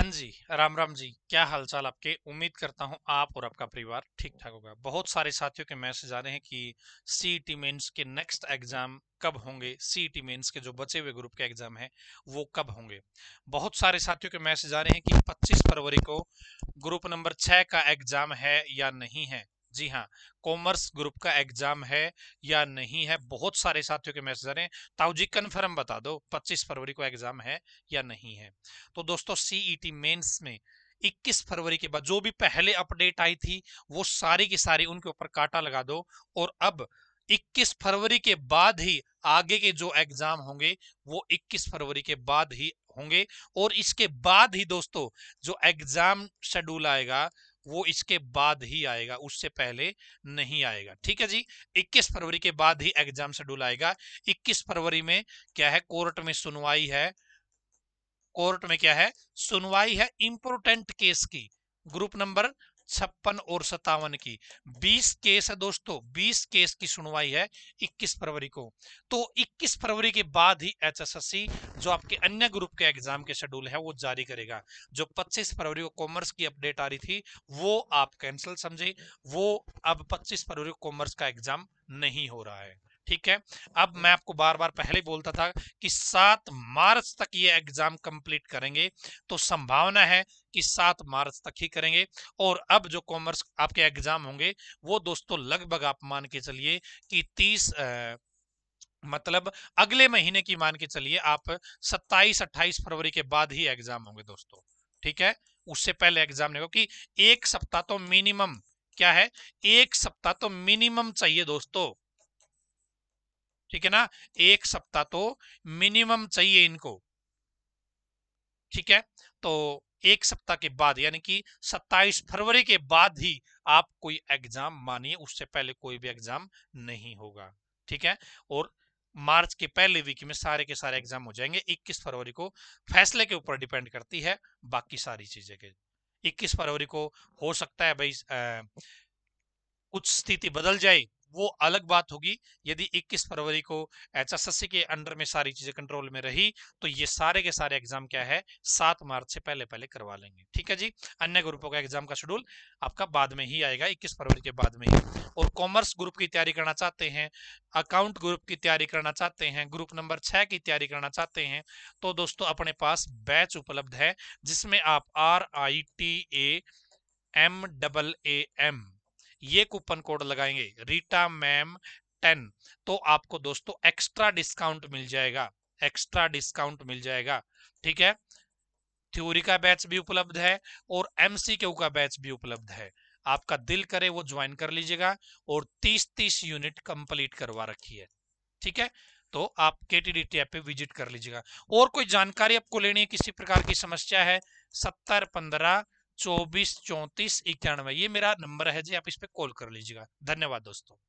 हाँ जी राम राम जी क्या हालचाल आपके उम्मीद करता हूँ आप और आपका परिवार ठीक ठाक होगा बहुत सारे साथियों के मैसेज आ रहे हैं कि सी मेन्स e के नेक्स्ट एग्जाम कब होंगे सी मेन्स e के जो बचे हुए ग्रुप के एग्जाम हैं वो कब होंगे बहुत सारे साथियों के मैसेज आ रहे हैं कि 25 फरवरी को ग्रुप नंबर छः का एग्जाम है या नहीं है जी हाँ कॉमर्स ग्रुप का एग्जाम है या नहीं है बहुत सारे साथियों के मैसेज आ रहे हैं ताऊ जी कन्फर्म बता दो 25 फरवरी को एग्जाम है या नहीं है तो दोस्तों सीईटी e मेंस में 21 फरवरी के बाद जो भी पहले अपडेट आई थी वो सारी की सारी उनके ऊपर काटा लगा दो और अब 21 फरवरी के बाद ही आगे के जो एग्जाम होंगे वो 21 फरवरी के बाद ही होंगे और इसके बाद ही दोस्तों जो एग्जाम शेड्यूल आएगा वो इसके बाद ही आएगा उससे पहले नहीं आएगा ठीक है जी 21 फरवरी के बाद ही एग्जाम शेड्यूल आएगा 21 फरवरी में क्या है कोर्ट में सुनवाई है कोर्ट में क्या है सुनवाई है इंपोर्टेंट केस की ग्रुप नंबर छप्पन और सत्तावन की 20 केस है दोस्तों 20 केस की सुनवाई है 21 फरवरी को तो 21 फरवरी के बाद ही एचएसएससी जो आपके अन्य ग्रुप के एग्जाम के शेड्यूल है वो जारी करेगा जो 25 फरवरी को कॉमर्स की अपडेट आ रही थी वो आप कैंसिल समझे वो अब 25 फरवरी को कॉमर्स का एग्जाम नहीं हो रहा है ठीक है अब मैं आपको बार बार पहले बोलता था कि सात मार्च तक ये एग्जाम कंप्लीट करेंगे तो संभावना है कि सात मार्च तक ही करेंगे और अब जो कॉमर्स आपके एग्जाम होंगे वो दोस्तों लगभग आप मान के चलिए कि तीस मतलब अगले महीने की मान के चलिए आप 27-28 फरवरी के बाद ही एग्जाम होंगे दोस्तों ठीक है उससे पहले एग्जाम नहीं क्योंकि एक सप्ताह तो मिनिमम क्या है एक सप्ताह तो मिनिमम चाहिए दोस्तों ठीक है ना एक सप्ताह तो मिनिमम चाहिए इनको ठीक है तो एक सप्ताह के बाद यानी कि 27 फरवरी के बाद ही आप कोई एग्जाम मानिए उससे पहले कोई भी एग्जाम नहीं होगा ठीक है और मार्च के पहले वीक में सारे के सारे एग्जाम हो जाएंगे 21 फरवरी को फैसले के ऊपर डिपेंड करती है बाकी सारी चीजें के 21 फरवरी को हो सकता है भाई आ, कुछ स्थिति बदल जाए वो अलग बात होगी यदि 21 फरवरी को एच के अंडर में सारी चीजें कंट्रोल में रही तो ये सारे के सारे एग्जाम क्या है सात मार्च से पहले पहले करवा लेंगे ठीक है जी अन्य ग्रुपों का एग्जाम का शेड्यूल आपका बाद में ही आएगा इक्कीस फरवरी के बाद में ही और कॉमर्स ग्रुप की तैयारी करना चाहते हैं अकाउंट ग्रुप की तैयारी करना चाहते हैं ग्रुप नंबर छह की तैयारी करना चाहते हैं तो दोस्तों अपने पास बैच उपलब्ध है जिसमें आप R I T A M double A M ये कूपन कोड लगाएंगे रीटा मैम टेन तो आपको दोस्तों एक्स्ट्रा डिस्काउंट मिल जाएगा एक्स्ट्रा डिस्काउंट मिल जाएगा ठीक है थ्योरी का बैच भी उपलब्ध है और एमसीक्यू का बैच भी उपलब्ध है आपका दिल करे वो ज्वाइन कर लीजिएगा और 30-30 यूनिट कंप्लीट करवा रखी है ठीक है तो आप के टी डी पे विजिट कर लीजिएगा और कोई जानकारी आपको लेनी है किसी प्रकार की समस्या है सत्तर पंद्रह चौबीस चौंतीस इक्यानवे ये मेरा नंबर है जी आप इस पर कॉल कर लीजिएगा धन्यवाद दोस्तों